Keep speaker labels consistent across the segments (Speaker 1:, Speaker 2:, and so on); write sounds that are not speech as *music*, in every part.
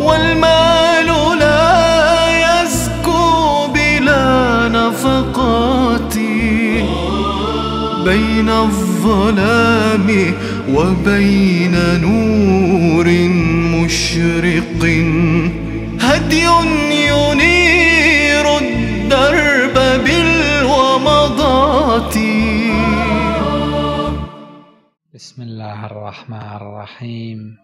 Speaker 1: والمال لا يزكو بلا نفقات بين الظلام وبين نور مشرق هدي ينير الدرب بالومضات
Speaker 2: بسم الله الرحمن الرحيم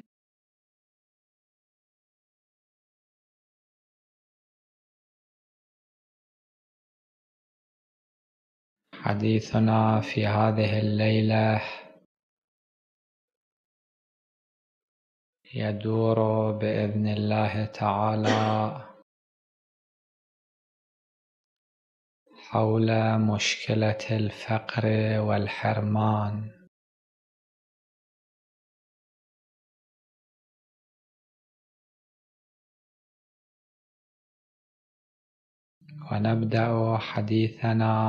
Speaker 2: حديثنا في هذه الليلة يدور بإذن الله تعالى حول مشكلة الفقر والحرمان ونبدأ حديثنا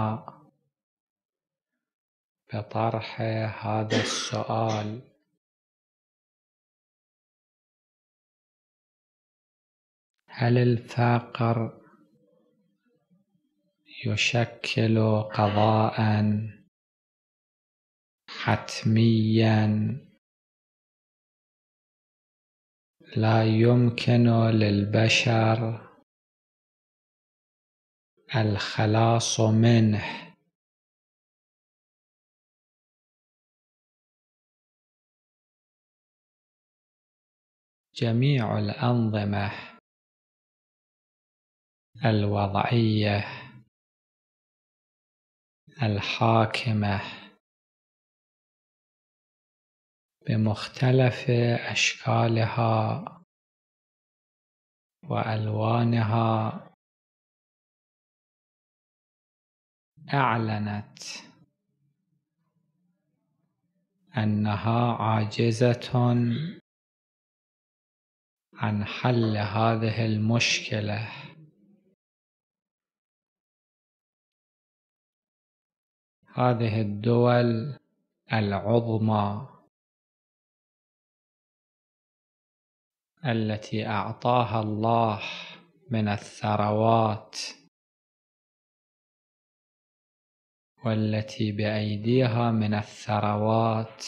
Speaker 2: بطرح هذا السؤال هل الفقر يشكل قضاء حتميا لا يمكن للبشر الخلاص منه جميع الأنظمة الوضعية الحاكمة بمختلف أشكالها وألوانها أعلنت أنها عاجزة عن حل هذه المشكله هذه الدول العظمى التي اعطاها الله من الثروات والتي بايديها من الثروات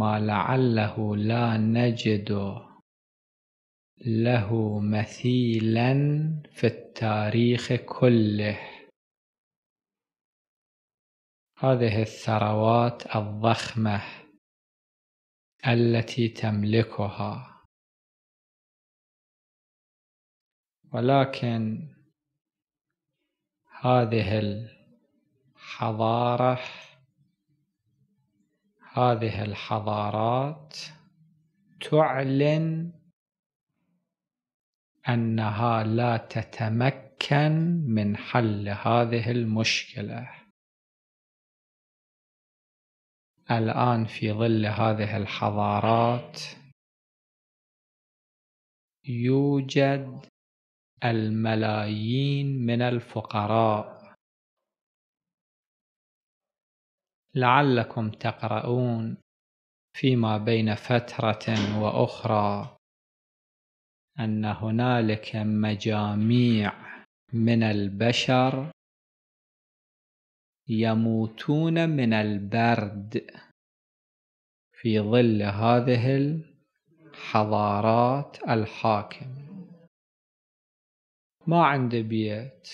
Speaker 3: ما لعله لا نجد له مثيلا في التاريخ كله
Speaker 2: هذه الثروات الضخمة التي تملكها ولكن هذه
Speaker 3: الحضارة هذه الحضارات تعلن انها لا تتمكن من حل هذه
Speaker 2: المشكله الان في ظل هذه الحضارات
Speaker 3: يوجد الملايين من الفقراء لعلكم تقرؤون فيما بين فترة وأخرى أن هنالك مجاميع من البشر
Speaker 4: يموتون من البرد في ظل هذه الحضارات الحاكمة
Speaker 3: ما عنده بيت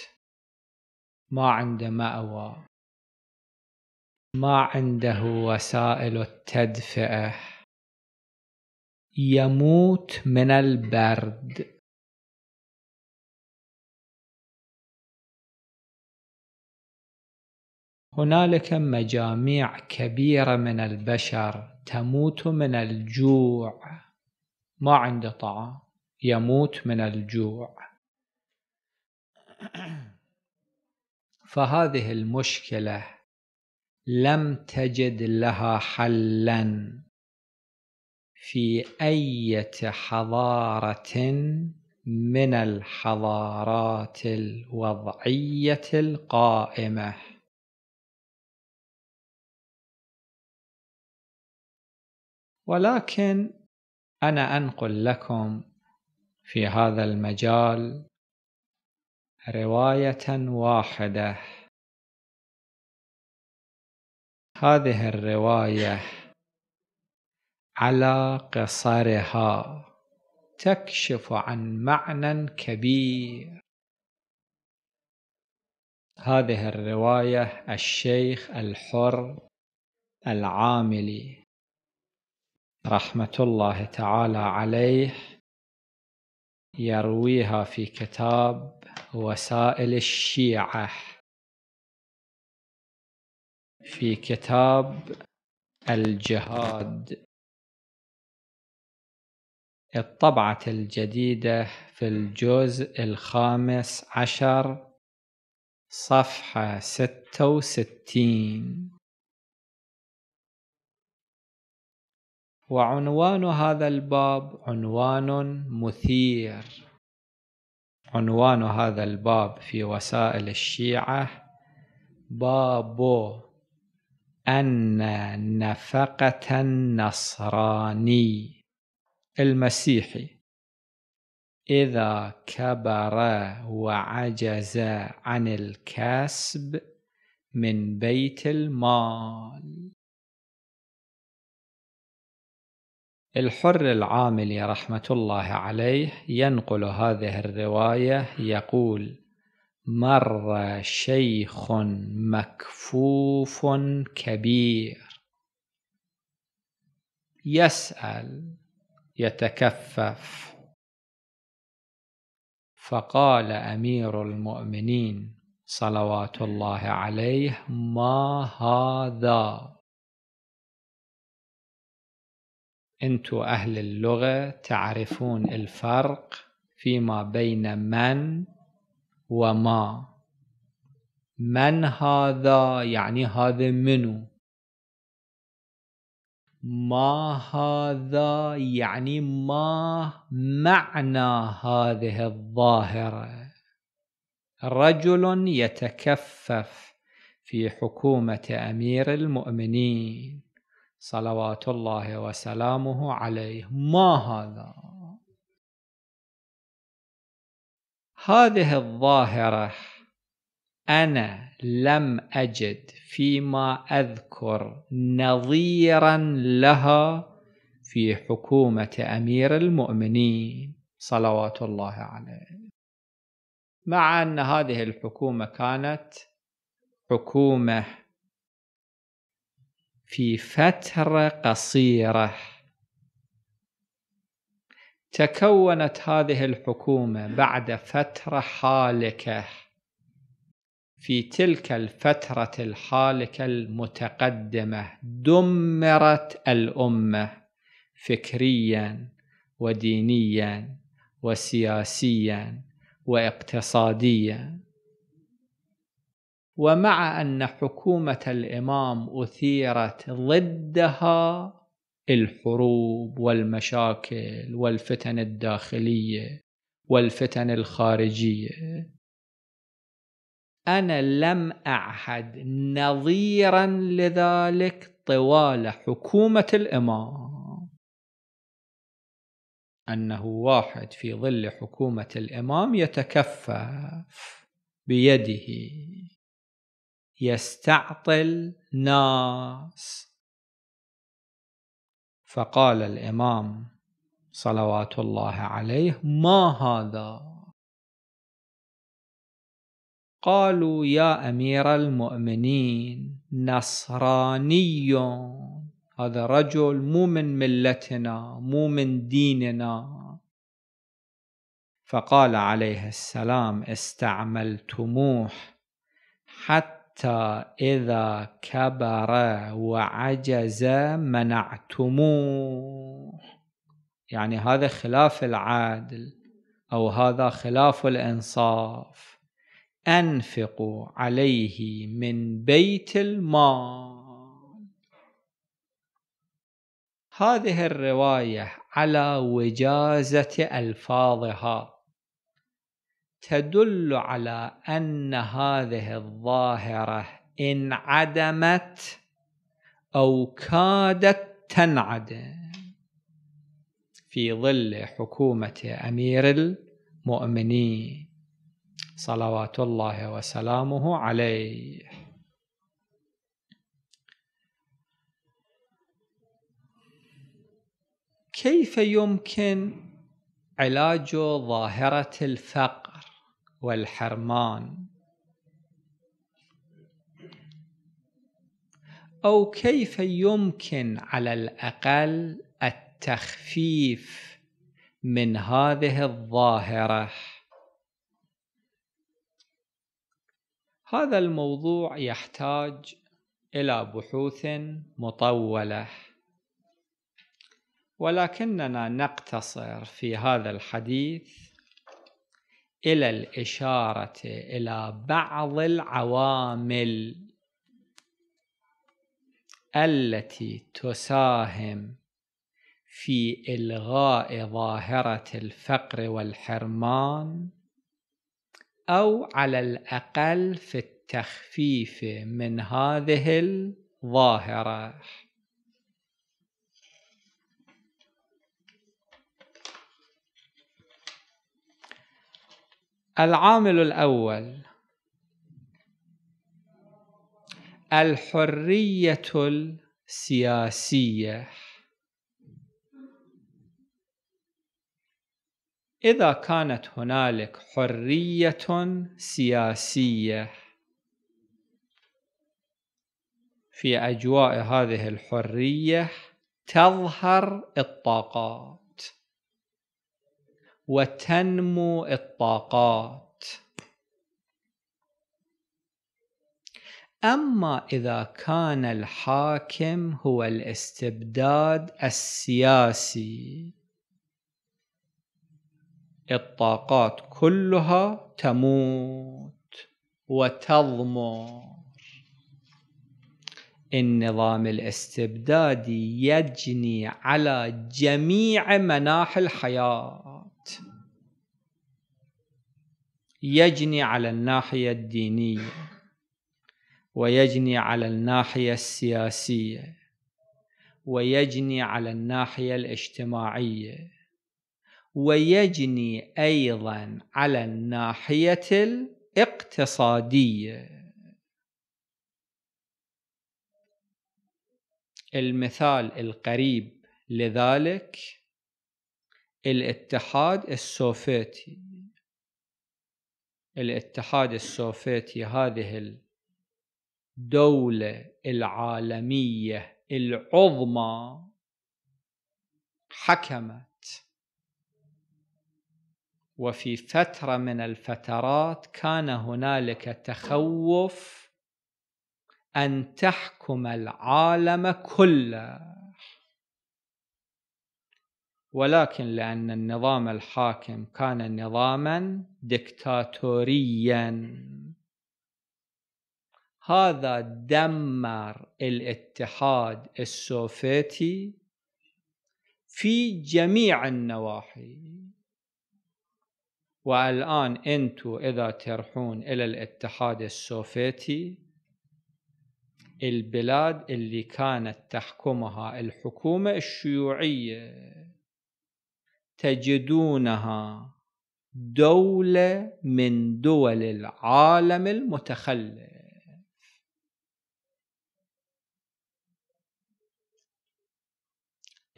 Speaker 3: ما عنده مأوى ما عنده وسائل
Speaker 2: التدفئة يموت من البرد
Speaker 4: هنالك مجاميع كبيرة من البشر تموت من الجوع ما عنده طعام يموت من الجوع
Speaker 2: *clears throat*
Speaker 4: فهذه المشكله لم تجد لها حلا في أي حضارة من الحضارات الوضعية القائمة
Speaker 2: ولكن أنا أنقل لكم في
Speaker 3: هذا المجال رواية واحدة هذه الروايه
Speaker 4: على قصرها تكشف عن معنى كبير هذه الروايه الشيخ الحر العاملي رحمه الله تعالى عليه
Speaker 3: يرويها في كتاب وسائل الشيعه
Speaker 2: في كتاب الجهاد الطبعة الجديدة
Speaker 3: في الجزء الخامس عشر صفحة ستة وستين
Speaker 4: وعنوان هذا الباب عنوان مثير عنوان هذا الباب في وسائل الشيعة بابو أن نفقة النصراني المسيحي إذا كبر وعجز عن الكسب من بيت المال الحر العاملي رحمة الله عليه ينقل هذه الرواية يقول مر شيخ مكفوف كبير يسأل يتكفف فقال أمير المؤمنين صلوات
Speaker 3: الله عليه ما هذا
Speaker 4: انتو أهل اللغة تعرفون الفرق فيما بين من وما من هذا يعني هذا منو ما هذا يعني ما معنى هذه الظاهره رجل يتكفف في حكومه امير المؤمنين صلوات الله وسلامه عليه ما هذا هذه الظاهرة أنا لم أجد فيما أذكر نظيرا لها في حكومة أمير المؤمنين صلوات الله عليه مع أن هذه الحكومة كانت حكومة في فترة قصيرة تكونت هذه الحكومة بعد فترة حالكة في تلك الفترة الحالكة المتقدمة دمرت الأمة فكريا ودينيا وسياسيا واقتصاديا ومع أن حكومة الإمام أثيرت ضدها الحروب والمشاكل والفتن الداخليه والفتن الخارجيه انا لم اعهد نظيرا لذلك طوال حكومه الامام انه واحد في ظل حكومه الامام يتكفف بيده يستعطل ناس
Speaker 3: فقال الامام صلوات الله عليه ما
Speaker 4: هذا قالوا يا امير المؤمنين نصراني هذا رجل مو من ملتنا مو من ديننا فقال عليه السلام استعملتموه حتى حتى إذا كبر وعجز منعتموه يعني هذا خلاف العادل أو هذا خلاف الإنصاف أنفقوا عليه من بيت المال هذه الرواية على وجازة ألفاظها تدل على أن هذه الظاهرة انعدمت أو كادت تنعدم في ظل حكومة أمير المؤمنين صلوات الله وسلامه عليه كيف يمكن علاج ظاهرة الفقر والحرمان او كيف يمكن على الاقل التخفيف من هذه الظاهره هذا الموضوع يحتاج الى بحوث مطوله ولكننا نقتصر في هذا الحديث إلى الإشارة إلى بعض العوامل التي تساهم في إلغاء ظاهرة الفقر والحرمان أو على الأقل في التخفيف من هذه الظاهرة العامل الأول الحرية السياسية إذا كانت هنالك حرية سياسية في أجواء هذه الحرية تظهر الطاقات وتنمو الطاقات اما اذا كان الحاكم هو الاستبداد السياسي الطاقات كلها تموت وتضمر النظام الاستبدادي يجني على جميع مناحي الحياه يجني على الناحية الدينية ويجني على الناحية السياسية ويجني على الناحية الاجتماعية ويجني أيضا على الناحية الاقتصادية المثال القريب لذلك الاتحاد السوفيتي الاتحاد السوفيتي هذه الدولة العالمية العظمى حكمت وفي فترة من الفترات كان هنالك تخوف أن تحكم العالم كله ولكن لأن النظام الحاكم كان نظاما دكتاتوريا هذا دمر الاتحاد السوفيتي في جميع النواحي والآن أنتم إذا ترحون إلى الاتحاد السوفيتي البلاد اللي كانت تحكمها الحكومة الشيوعية تجدونها دولة من دول العالم المتخلف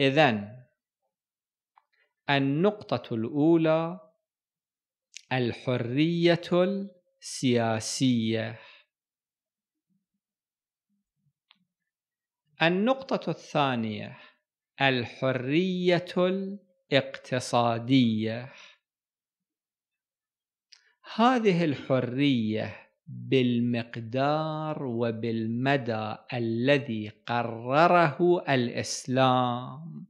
Speaker 4: إذا النقطة الأولى الحرية السياسية النقطة الثانية الحرية اقتصاديه هذه الحريه بالمقدار وبالمدى الذي قرره الاسلام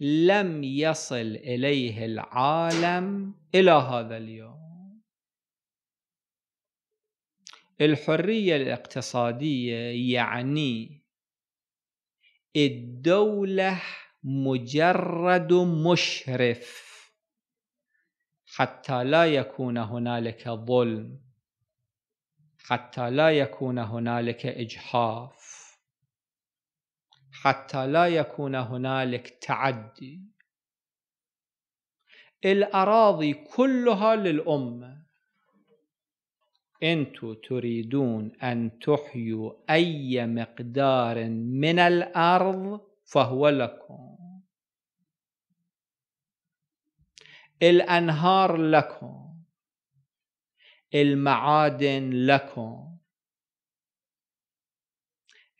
Speaker 4: لم يصل اليه العالم الى هذا اليوم الحريه الاقتصاديه يعني الدوله مجرد مشرف حتى لا يكون هنالك ظلم حتى لا يكون هنالك اجحاف حتى لا يكون هنالك تعدي الاراضي كلها للامه انتم تريدون ان تحيوا اي مقدار من الارض فهو لكم الأنهار لكم المعادن لكم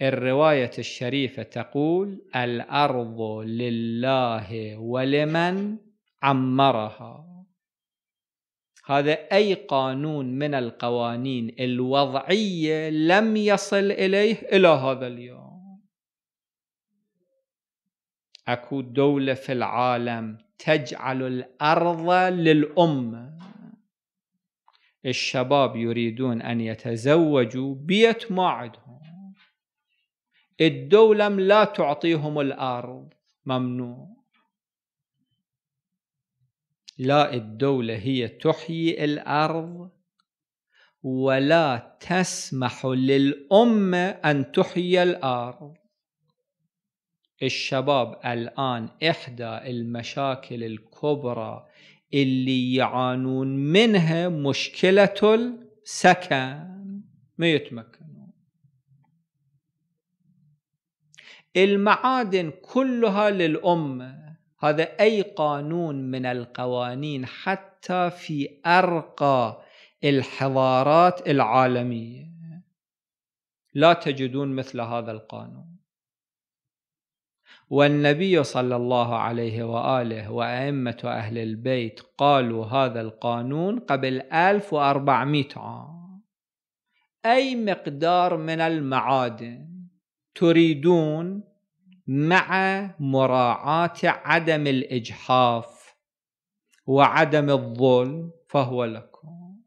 Speaker 4: الرواية الشريفة تقول الأرض لله ولمن عمرها هذا أي قانون من القوانين الوضعية لم يصل إليه إلى هذا اليوم أكو دولة في العالم تجعل الارض للامه الشباب يريدون ان يتزوجوا بيت ما عندهم الدوله لا تعطيهم الارض ممنوع لا الدوله هي تحيي الارض ولا تسمح للامه ان تحيي الارض الشباب الآن إحدى المشاكل الكبرى اللي يعانون منها مشكلة السكن ما يتمكنون المعادن كلها للأمة هذا أي قانون من القوانين حتى في أرقى الحضارات العالمية لا تجدون مثل هذا القانون والنبي صلى الله عليه وآله وأئمة أهل البيت قالوا هذا القانون قبل 1400 عام أي مقدار من المعادن تريدون مع مراعاة عدم الإجحاف وعدم الظلم فهو
Speaker 2: لكم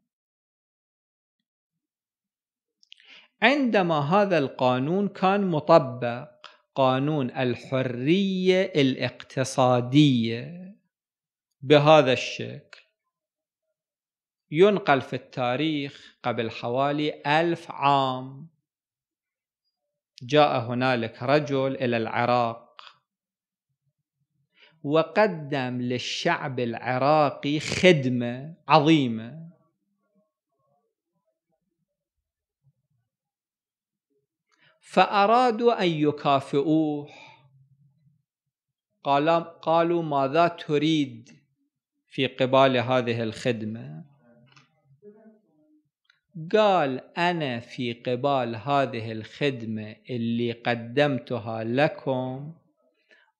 Speaker 4: عندما هذا القانون كان مطبق قانون الحرية الاقتصادية بهذا الشكل ينقل في التاريخ قبل حوالي ألف عام جاء هنالك رجل إلى العراق وقدم للشعب العراقي خدمة عظيمة فأرادوا أن يكافئوه قالوا ماذا تريد في قبال هذه الخدمة قال أنا في قبال هذه الخدمة اللي قدمتها لكم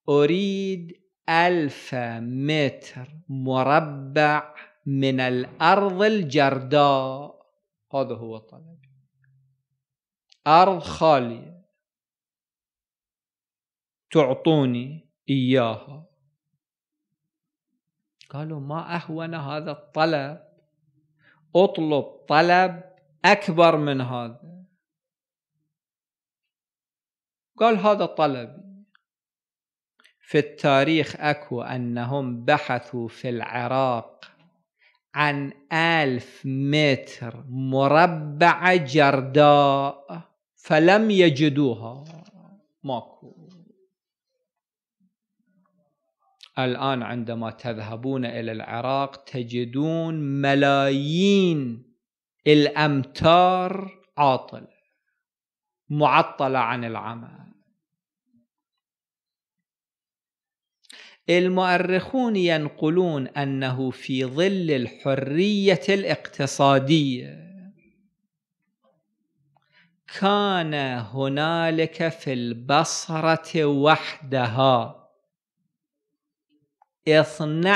Speaker 4: أريد ألف متر مربع من الأرض الجرداء هذا هو طلبي أرض خالية تعطوني إياها قالوا ما أهون هذا الطلب أطلب طلب أكبر من هذا قال هذا طلبي في التاريخ أكو أنهم بحثوا في العراق عن ألف متر مربع جرداء فلم يجدوها ماكو الآن عندما تذهبون إلى العراق تجدون ملايين الأمتار عاطلة معطلة عن العمل المؤرخون ينقلون أنه في ظل الحرية الاقتصادية كان هنالك في البصرة وحدها اثنى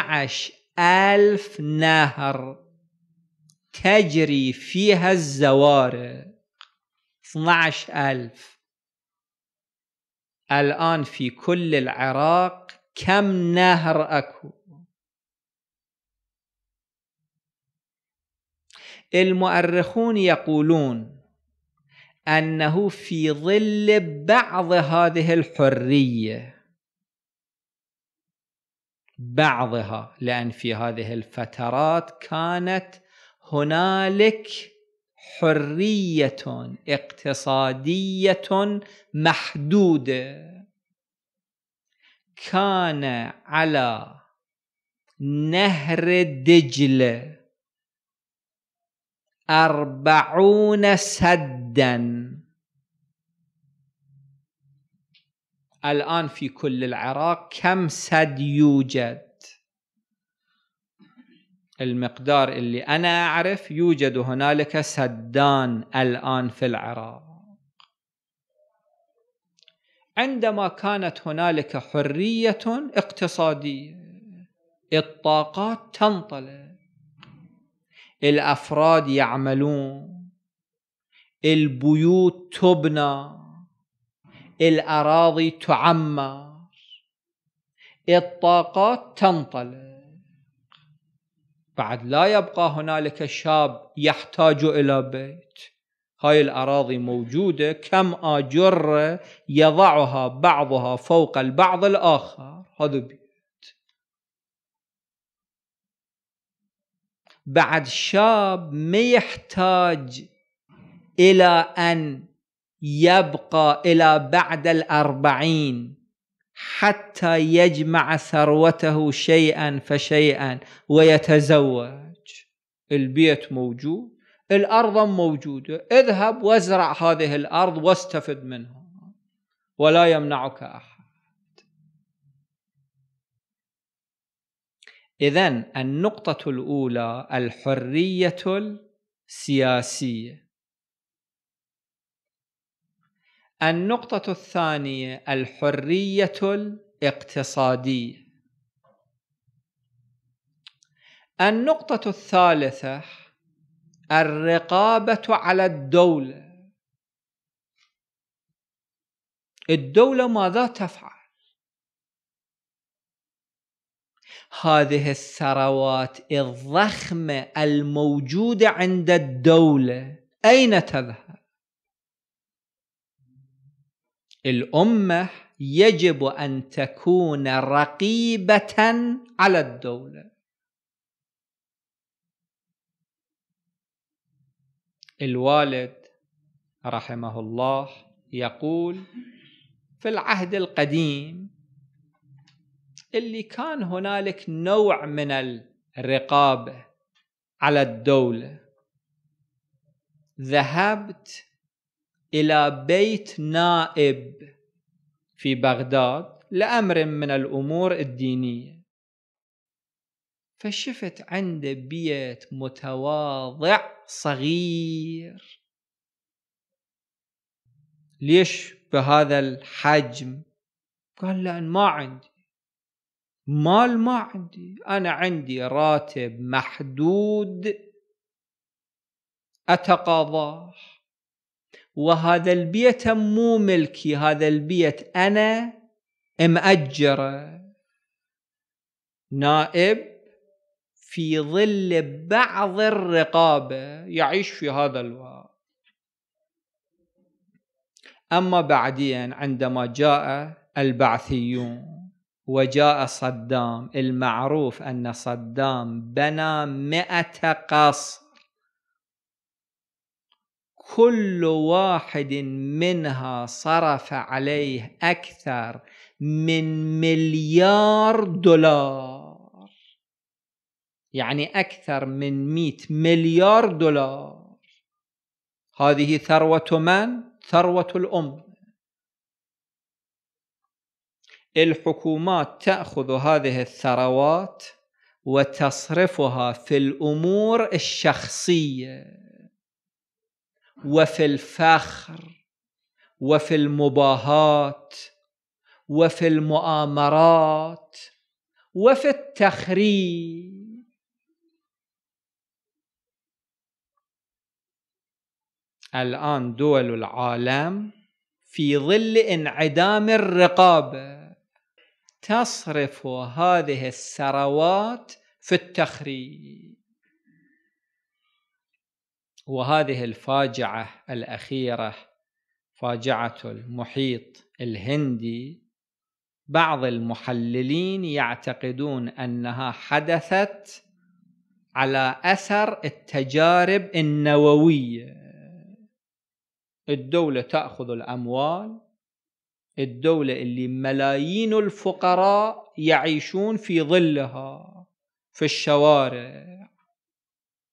Speaker 4: ألف نهر تجري فيها الزوارق 12000 الآن في كل العراق كم نهر أكو المؤرخون يقولون أنه في ظل بعض هذه الحرية بعضها لأن في هذه الفترات كانت هنالك حرية اقتصادية محدودة كان على نهر دجله أربعون سدا الآن في كل العراق كم سد يوجد المقدار اللي أنا أعرف يوجد هنالك سدان الآن في العراق عندما كانت هنالك حرية اقتصادية الطاقات تنطلق الافراد يعملون البيوت تبنى الاراضي تعمر الطاقات تنطلق بعد لا يبقى هنالك شاب يحتاج الى بيت هاي الاراضي موجوده كم اجره يضعها بعضها فوق البعض الاخر هذا بعد شاب ما يحتاج إلى أن يبقى إلى بعد الأربعين حتى يجمع ثروته شيئا فشيئا ويتزوج البيت موجود الأرض موجودة اذهب وازرع هذه الأرض واستفد منها ولا يمنعك أحد إذا النقطة الأولى الحرية السياسية النقطة الثانية الحرية الاقتصادية النقطة الثالثة الرقابة على الدولة الدولة ماذا تفعل؟ هذه الثروات الضخمه الموجوده عند الدوله اين تذهب الامه يجب ان تكون رقيبه على الدوله الوالد رحمه الله يقول في العهد القديم اللي كان هنالك نوع من الرقابه على الدوله ذهبت الى بيت نائب في بغداد لامر من الامور الدينيه فشفت عنده بيت متواضع صغير ليش بهذا الحجم قال لان ما عندي مال ما عندي انا عندي راتب محدود اتقاضاه وهذا البيت مو ملكي هذا البيت انا مأجره نائب في ظل بعض الرقابه يعيش في هذا الوقت اما بعدين عندما جاء البعثيون وجاء صدام المعروف أن صدام بنى مئة قصر كل واحد منها صرف عليه أكثر من مليار دولار يعني أكثر من مئة مليار دولار هذه ثروة من؟ ثروة الأمة الحكومات تاخذ هذه الثروات وتصرفها في الامور الشخصيه وفي الفخر وفي المباهات وفي المؤامرات وفي التخريب الان دول العالم في ظل انعدام الرقابه تصرف هذه الثروات في التخريب وهذه الفاجعة الأخيرة فاجعة المحيط الهندي بعض المحللين يعتقدون أنها حدثت على أثر التجارب النووية الدولة تأخذ الأموال الدولة اللي ملايين الفقراء يعيشون في ظلها في الشوارع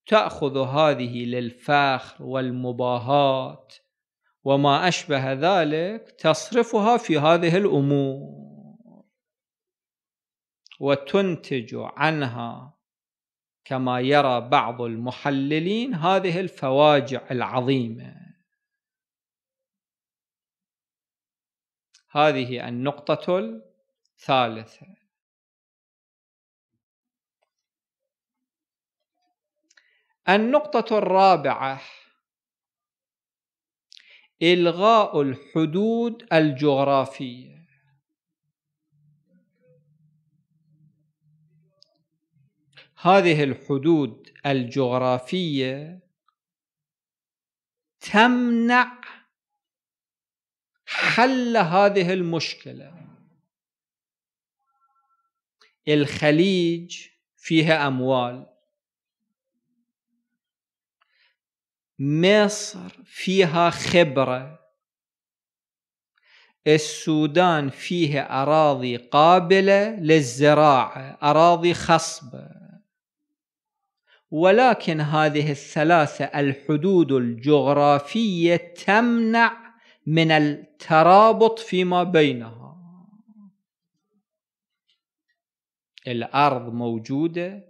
Speaker 4: تأخذ هذه للفخر والمباهات وما أشبه ذلك تصرفها في هذه الأمور وتنتج عنها كما يرى بعض المحللين هذه الفواجع العظيمه هذه النقطة الثالثة النقطة الرابعة إلغاء الحدود الجغرافية هذه الحدود الجغرافية تمنع حل هذه المشكله الخليج فيها اموال مصر فيها خبره السودان فيها اراضي قابله للزراعه اراضي خصبه ولكن هذه الثلاثه الحدود الجغرافيه تمنع من الترابط فيما بينها الارض موجوده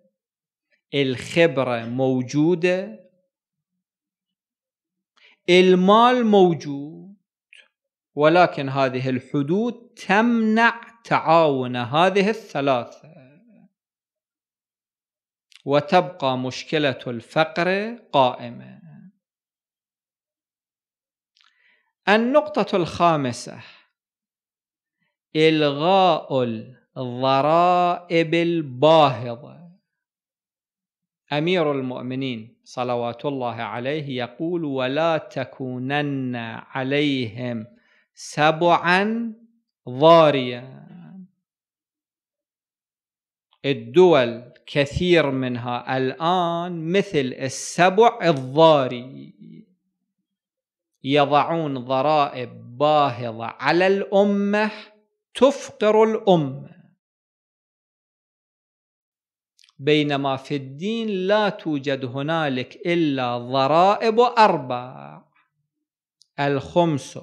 Speaker 4: الخبره موجوده المال موجود ولكن هذه الحدود تمنع تعاون هذه الثلاثه وتبقى مشكله الفقر قائمه النقطة الخامسة إلغاء الضرائب الباهظة أمير المؤمنين صلوات الله عليه يقول ولا تكونن عليهم سبعا ضاريا الدول كثير منها الآن مثل السبع الضاري يضعون ضرائب باهظة على الأمة تفقر الأمة بينما في الدين لا توجد هنالك إلا ضرائب أربع الخمس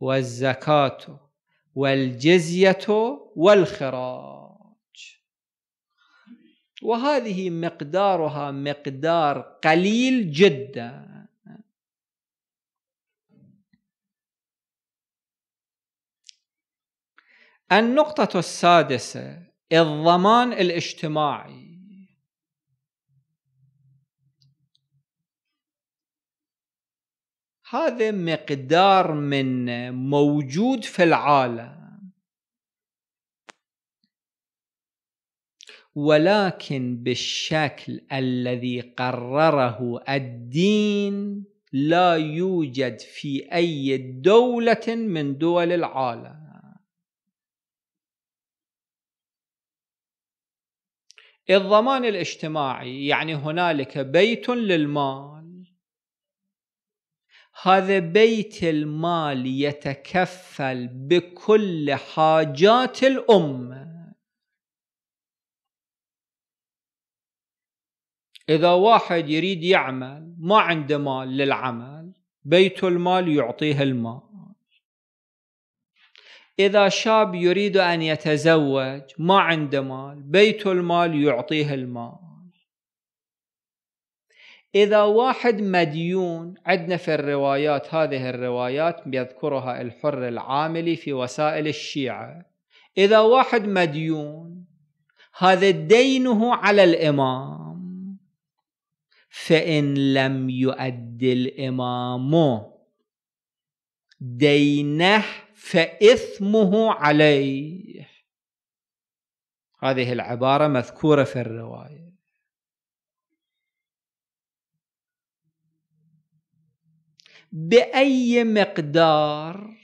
Speaker 4: والزكاة والجزية والخراج وهذه مقدارها مقدار قليل جداً النقطة السادسة الضمان الاجتماعي هذا مقدار من موجود في العالم ولكن بالشكل الذي قرره الدين لا يوجد في أي دولة من دول العالم الضمان الاجتماعي يعني هنالك بيت للمال هذا بيت المال يتكفل بكل حاجات الامه اذا واحد يريد يعمل ما عنده مال للعمل بيت المال يعطيه المال إذا شاب يريد أن يتزوج ما عنده مال بيت المال يعطيه المال إذا واحد مديون عندنا في الروايات هذه الروايات يذكرها الحر العاملي في وسائل الشيعة إذا واحد مديون هذا دينه على الإمام فإن لم يؤدي الإمام دينه فإثمه عليه هذه العبارة مذكورة في الرواية بأي مقدار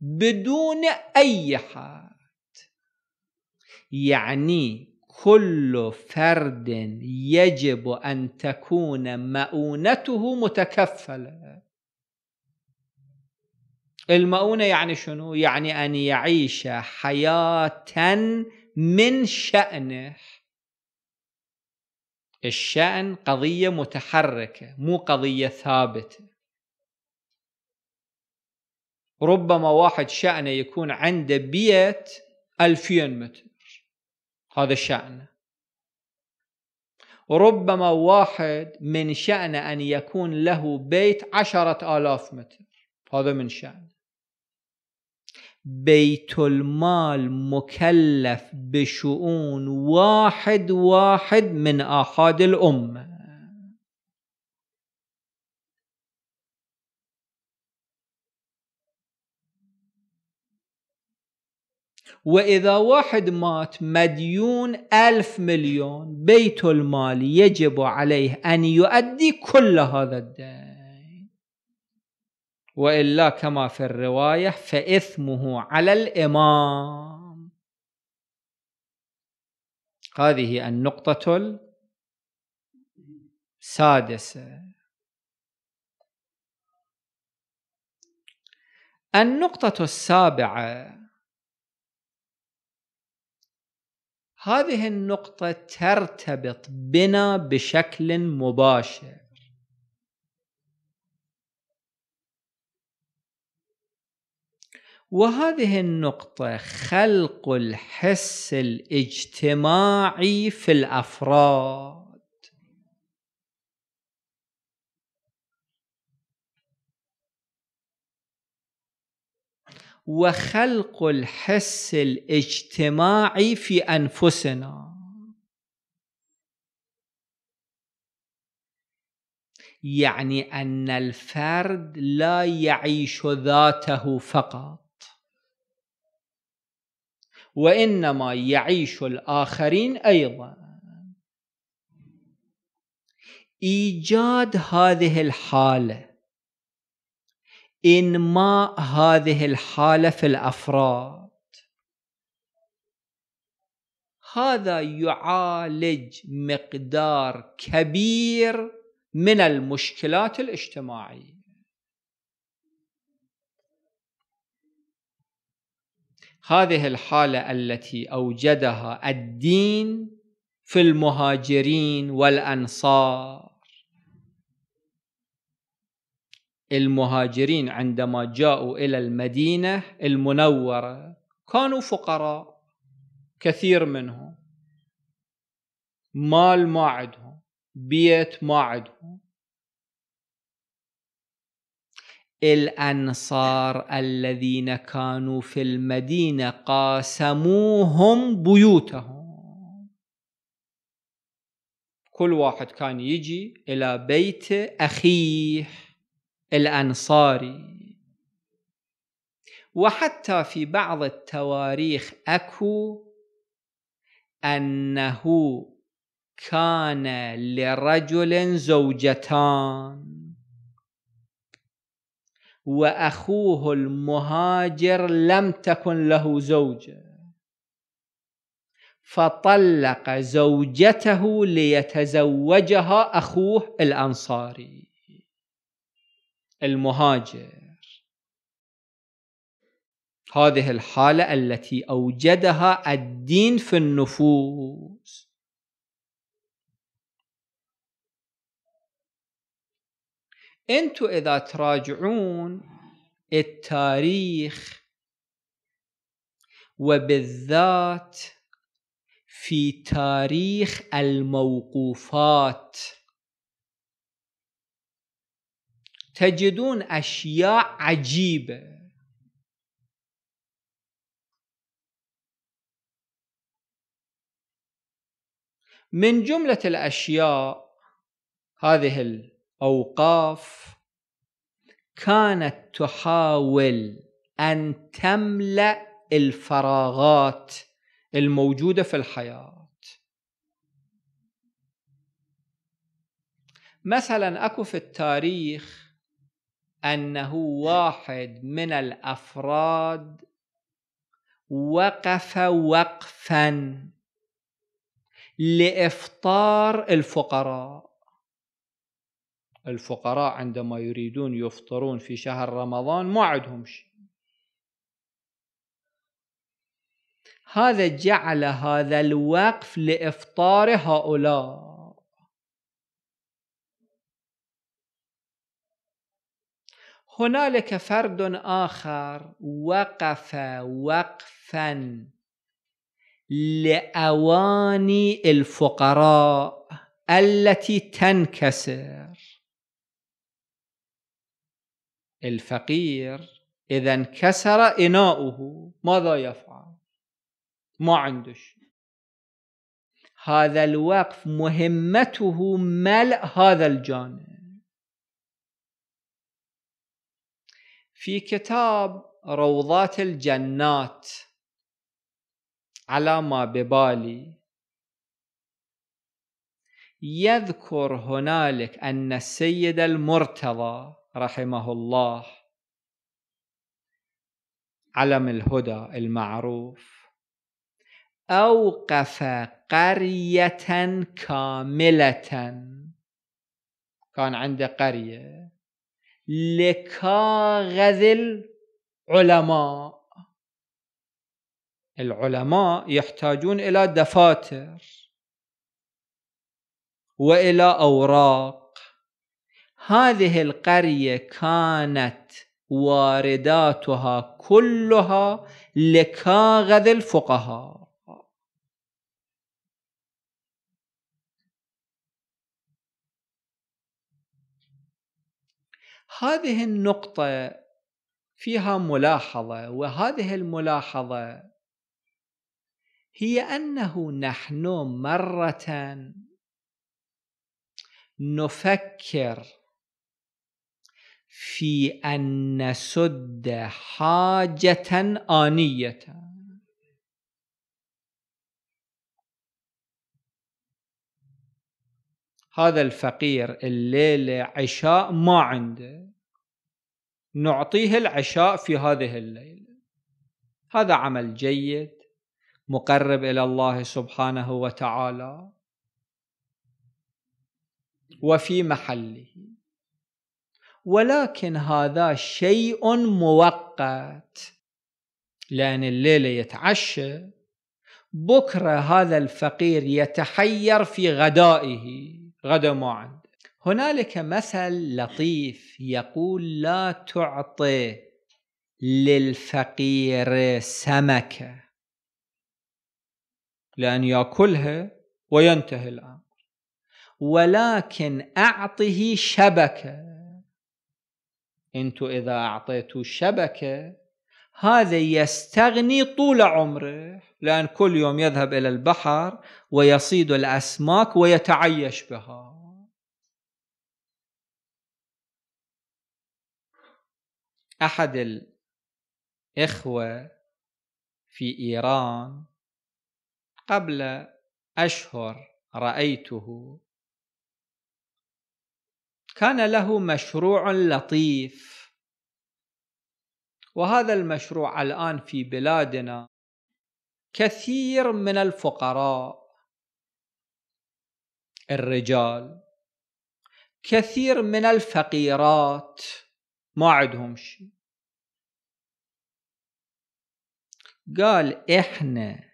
Speaker 4: بدون أي حد يعني كل فرد يجب أن تكون مؤونته متكفلة المؤونة يعني شنو؟ يعني أن يعيش حياة من شأنه الشأن قضية متحركة مو قضية ثابتة ربما واحد شأنه يكون عنده بيت ألفين متر هذا شأنه ربما واحد من شأنه أن يكون له بيت عشرة آلاف متر هذا من شأنه بيت المال مكلف بشؤون واحد واحد من آحاد الأمة وإذا واحد مات مديون ألف مليون بيت المال يجب عليه أن يؤدي كل هذا الدين والا كما في الروايه فاثمه على الامام هذه النقطه السادسه النقطه السابعه هذه النقطه ترتبط بنا بشكل مباشر وهذه النقطة خلق الحس الاجتماعي في الأفراد وخلق الحس الاجتماعي في أنفسنا يعني أن الفرد لا يعيش ذاته فقط وانما يعيش الاخرين ايضا ايجاد هذه الحاله انماء هذه الحاله في الافراد هذا يعالج مقدار كبير من المشكلات الاجتماعيه هذه الحالة التي أوجدها الدين في المهاجرين والأنصار المهاجرين عندما جاءوا إلى المدينة المنورة كانوا فقراء كثير منهم مال ما عندهم بيت ما عندهم الأنصار الذين كانوا في المدينة قاسموهم بيوتهم كل واحد كان يجي إلى بيت أخيه الأنصاري وحتى في بعض التواريخ أكو أنه كان لرجل زوجتان واخوه المهاجر لم تكن له زوجه فطلق زوجته ليتزوجها اخوه الانصاري المهاجر هذه الحاله التي اوجدها الدين في النفوس انتو اذا تراجعون التاريخ وبالذات في تاريخ الموقوفات تجدون اشياء عجيبه من جمله الاشياء هذه أوقاف كانت تحاول أن تملأ الفراغات الموجودة في الحياة مثلا أكو في التاريخ أنه واحد من الأفراد وقف وقفا لإفطار الفقراء الفقراء عندما يريدون يفطرون في شهر رمضان ما عندهم شيء هذا جعل هذا الوقف لافطار هؤلاء هنالك فرد اخر وقف وقفا لاواني الفقراء التي تنكسر الفقير إذا انكسر إناؤه ماذا يفعل؟ ما عنده شيء هذا الوقف مهمته ملء هذا الجانب في كتاب روضات الجنات على ما ببالي يذكر هنالك أن السيد المرتضى رحمه الله علم الهدى المعروف أوقف قرية كاملة كان عنده قرية لكاغذ العلماء العلماء يحتاجون إلى دفاتر وإلى أوراق هذه القرية كانت وارداتها كلها لكاغذ الفقهاء هذه النقطة فيها ملاحظة وهذه الملاحظة هي أنه نحن مرة نفكر في أن نسد حاجة آنية هذا الفقير الليلة عشاء ما عنده نعطيه العشاء في هذه الليلة هذا عمل جيد مقرب إلى الله سبحانه وتعالى وفي محله ولكن هذا شيء مؤقت لأن الليلة يتعشى بكرة هذا الفقير يتحير في غدائه غدا ما عنده هنالك مثل لطيف يقول لا تعطي للفقير سمكة لأن يأكلها وينتهي الأمر ولكن أعطه شبكة انتو اذا اعطيتوا شبكه هذا يستغني طول عمره لان كل يوم يذهب الى البحر ويصيد الاسماك ويتعيش بها احد الاخوه في ايران قبل اشهر رايته كان له مشروع لطيف وهذا المشروع الآن في بلادنا كثير من الفقراء الرجال كثير من الفقيرات ما عندهم شيء قال احنا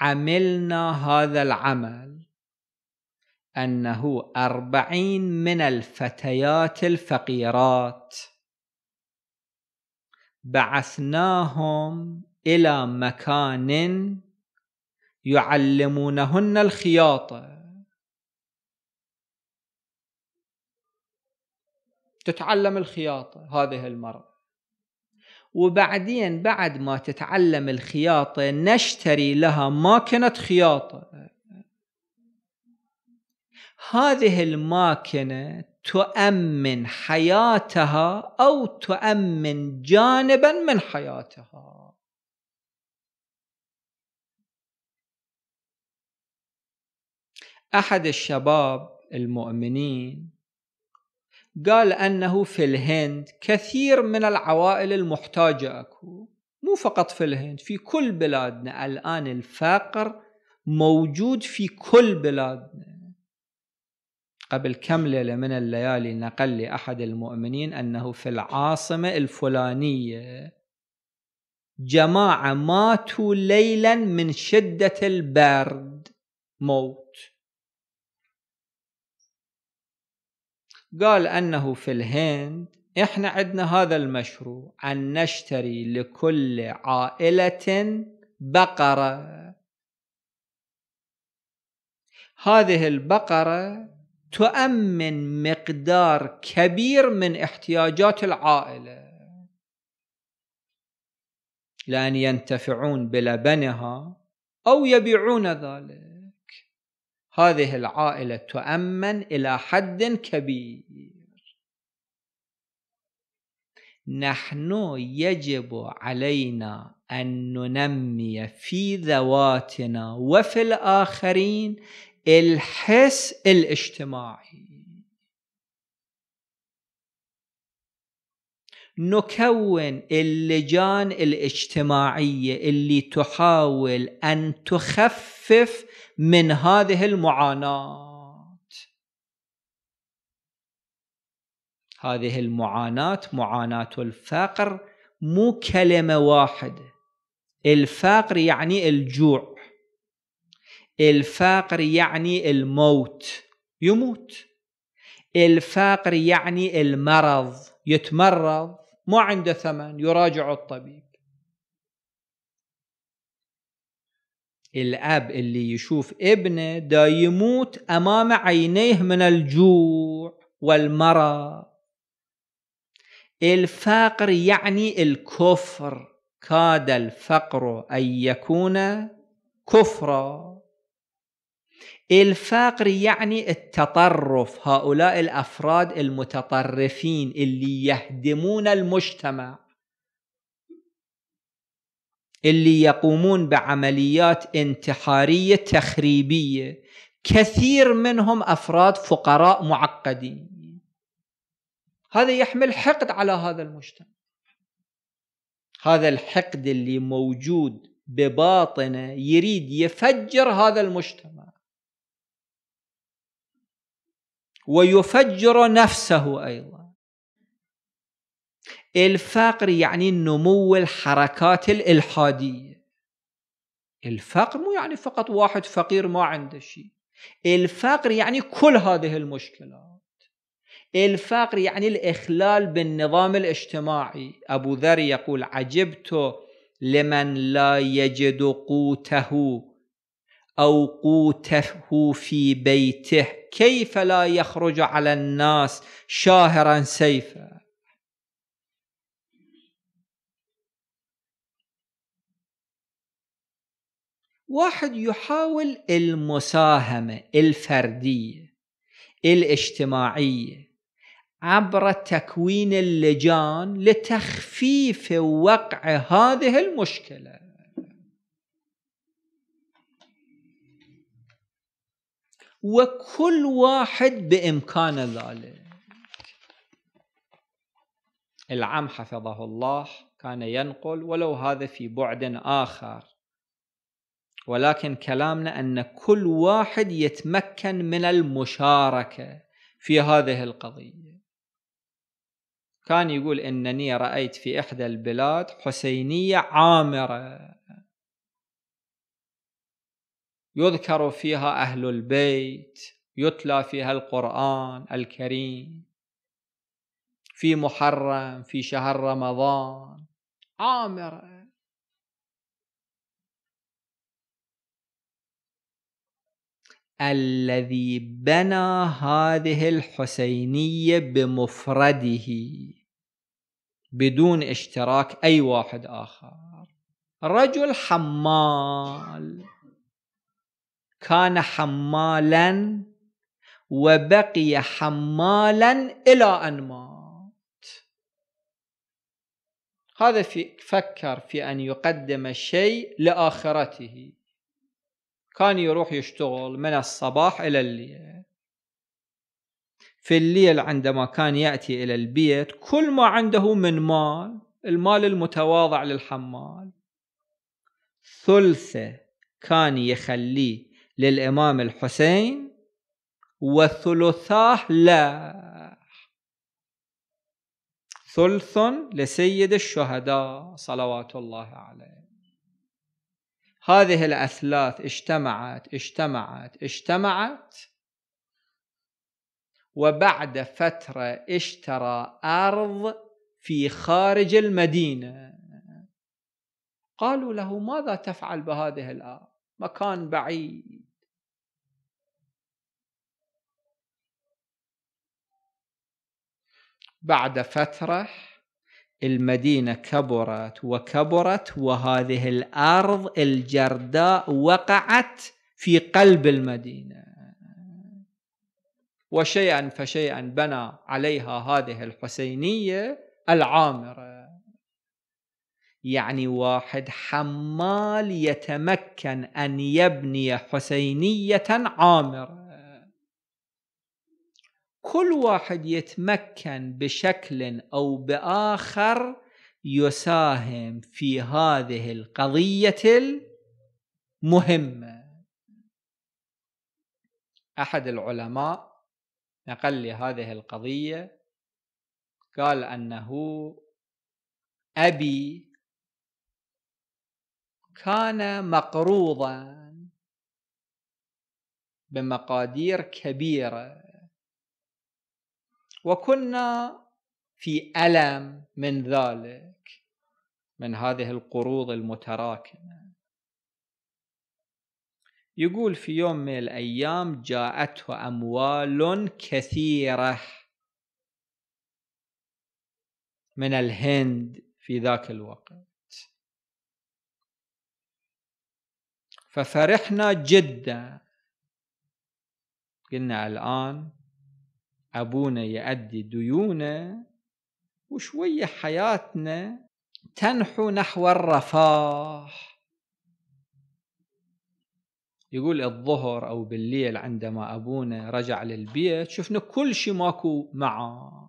Speaker 4: عملنا هذا العمل أنه أربعين من الفتيات الفقيرات بعثناهم إلى مكان يعلمونهن الخياطة تتعلم الخياطة هذه المرأة وبعدين بعد ما تتعلم الخياطة نشتري لها ماكنة خياطة هذه الماكنة تؤمن حياتها أو تؤمن جانبا من حياتها أحد الشباب المؤمنين قال أنه في الهند كثير من العوائل المحتاجة أكو مو فقط في الهند في كل بلادنا الآن الفقر موجود في كل بلادنا قبل كم ليلة من الليالي نقل لي أحد المؤمنين أنه في العاصمة الفلانية جماعة ماتوا ليلا من شدة البرد موت قال أنه في الهند إحنا عندنا هذا المشروع أن نشتري لكل عائلة بقرة هذه البقرة تؤمن مقدار كبير من احتياجات العائله لان ينتفعون بلبنها او يبيعون ذلك هذه العائله تؤمن الى حد كبير نحن يجب علينا ان ننمي في ذواتنا وفي الاخرين الحس الاجتماعي نكون اللجان الاجتماعيه اللي تحاول ان تخفف من هذه المعاناه هذه المعاناه معاناه الفقر مو كلمه واحده الفقر يعني الجوع الفقر يعني الموت يموت الفقر يعني المرض يتمرض ما عنده ثمن يراجع الطبيب الأب اللي يشوف ابنه دا يموت أمام عينيه من الجوع والمرض الفقر يعني الكفر كاد الفقر أن يكون كفرًا الفقر يعني التطرف هؤلاء الافراد المتطرفين اللي يهدمون المجتمع اللي يقومون بعمليات انتحاريه تخريبيه كثير منهم افراد فقراء معقدين هذا يحمل حقد على هذا المجتمع هذا الحقد اللي موجود بباطنه يريد يفجر هذا المجتمع ويفجر نفسه أيضا الفقر يعني نمو الحركات الإلحادية الفقر مو يعني فقط واحد فقير ما عنده شيء الفقر يعني كل هذه المشكلات الفقر يعني الإخلال بالنظام الاجتماعي أبو ذر يقول عجبت لمن لا يجد قوته أو قوته في بيته كيف لا يخرج على الناس شاهرا سيفا واحد يحاول المساهمة الفردية الاجتماعية عبر تكوين اللجان لتخفيف وقع هذه المشكله وكل واحد بإمكان ذلك العم حفظه الله كان ينقل ولو هذا في بعد اخر ولكن كلامنا ان كل واحد يتمكن من المشاركه في هذه القضيه كان يقول انني رايت في احدى البلاد حسينيه عامره يذكر فيها أهل البيت يتلى فيها القرآن الكريم في محرم في شهر رمضان عامرة الذي بنى هذه الحسينية بمفرده بدون اشتراك أي واحد آخر رجل حمال كان حمالا وبقي حمالا إلى أن مات هذا في فكر في أن يقدم شيء لآخرته كان يروح يشتغل من الصباح إلى الليل في الليل عندما كان يأتي إلى البيت كل ما عنده من مال المال المتواضع للحمال ثلثه كان يخليه للإمام الحسين وثلثاه له ثلث لسيد الشهداء صلوات الله عليه هذه الأثلاث اجتمعت اجتمعت اجتمعت وبعد فترة اشترى أرض في خارج المدينة قالوا له ماذا تفعل بهذه الأرض مكان بعيد بعد فتره المدينة كبرت وكبرت وهذه الأرض الجرداء وقعت في قلب المدينة وشيئا فشيئا بنى عليها هذه الحسينية العامرة يعني واحد حمال يتمكن أن يبني حسينية عامرة كل واحد يتمكن بشكل أو بآخر يساهم في هذه القضية المهمة أحد العلماء نقل لي هذه القضية قال أنه أبي كان مقروضا بمقادير كبيره وكنا في الم من ذلك من هذه القروض المتراكمه يقول في يوم من الايام جاءته اموال كثيره من الهند في ذاك الوقت ففرحنا جدا قلنا الآن أبونا يؤدي ديونه وشوية حياتنا تنحو نحو الرفاه يقول الظهر أو بالليل عندما أبونا رجع للبيت شفنا كل شيء ماكو معه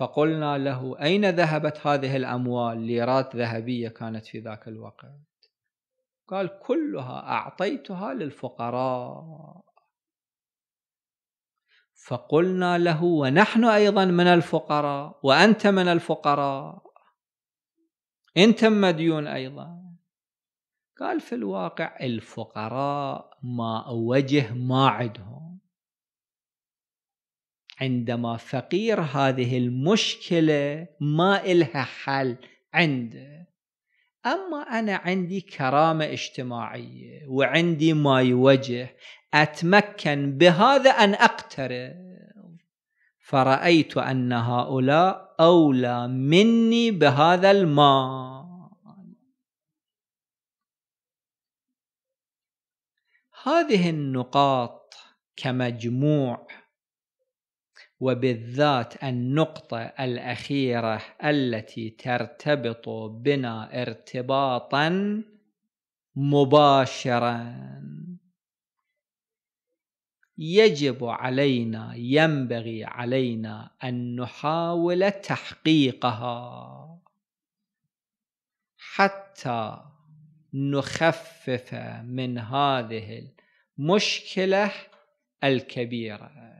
Speaker 4: فقلنا له أين ذهبت هذه الأموال ليرات ذهبية كانت في ذاك الوقت قال كلها أعطيتها للفقراء فقلنا له ونحن أيضا من الفقراء وأنت من الفقراء أنت مديون أيضا قال في الواقع الفقراء ما وجه ما عندهم عندما فقير هذه المشكلة ما إلها حل عنده أما أنا عندي كرامة اجتماعية وعندي ما يوجه أتمكن بهذا أن أقترب فرأيت أن هؤلاء أولى مني بهذا المال هذه النقاط كمجموع وبالذات النقطة الأخيرة التي ترتبط بنا ارتباطا مباشرا يجب علينا ينبغي علينا أن نحاول تحقيقها حتى نخفف من هذه المشكلة الكبيرة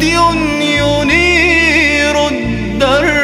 Speaker 1: هدي ينير الدرب